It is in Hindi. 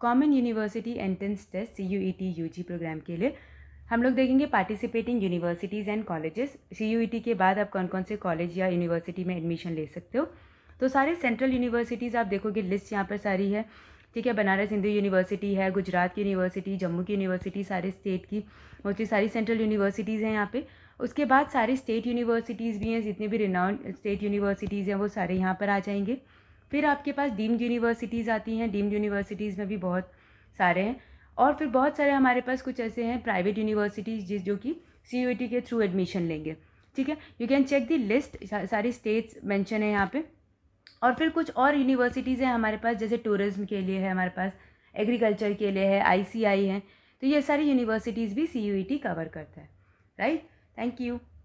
common university entrance test C U E T U G program के लिए हम लोग देखेंगे participating universities and colleges C U E T के बाद आप कौन कौन से कॉलेज या यूनिवर्सिटी में एडमिशन ले सकते हो तो सारे सेंट्रल यूनिवर्सिटीज़ आप देखोगे लिस्ट यहाँ पर सारी है ठीक है बनारस हिंदू यूनिवर्सिटी है गुजरात की यूनिवर्सिटी जम्मू की यूनिवर्सिटी सारे स्टेट की मोस्टली सारी सेंट्रल यूनिवर्सिटीज़ हैं यहाँ पे उसके बाद सारी स्टेट यूनिवर्सिटीज़ भी हैं जितने भी रिनाउंड स्टेट यूनिवर्सिटीज़ हैं वो सारे यहाँ पर आ जाएंगे फिर आपके पास डीम्ड यूनिवर्सिटीज़ आती हैं डीम्ड यूनिवर्सिटीज़ में भी बहुत सारे हैं और फिर बहुत सारे हमारे पास कुछ ऐसे हैं प्राइवेट यूनिवर्सिटीज़ जिस जो कि सी के थ्रू एडमिशन लेंगे ठीक है you can check the list सारी स्टेट्स मैंशन है यहाँ पर और फिर कुछ और यूनिवर्सिटीज़ हैं हमारे पास जैसे टूरिज्म के लिए है हमारे पास एग्रीकल्चर के लिए है आई है तो ये सारी यूनिवर्सिटीज़ भी सी कवर करता है राइट थैंक यू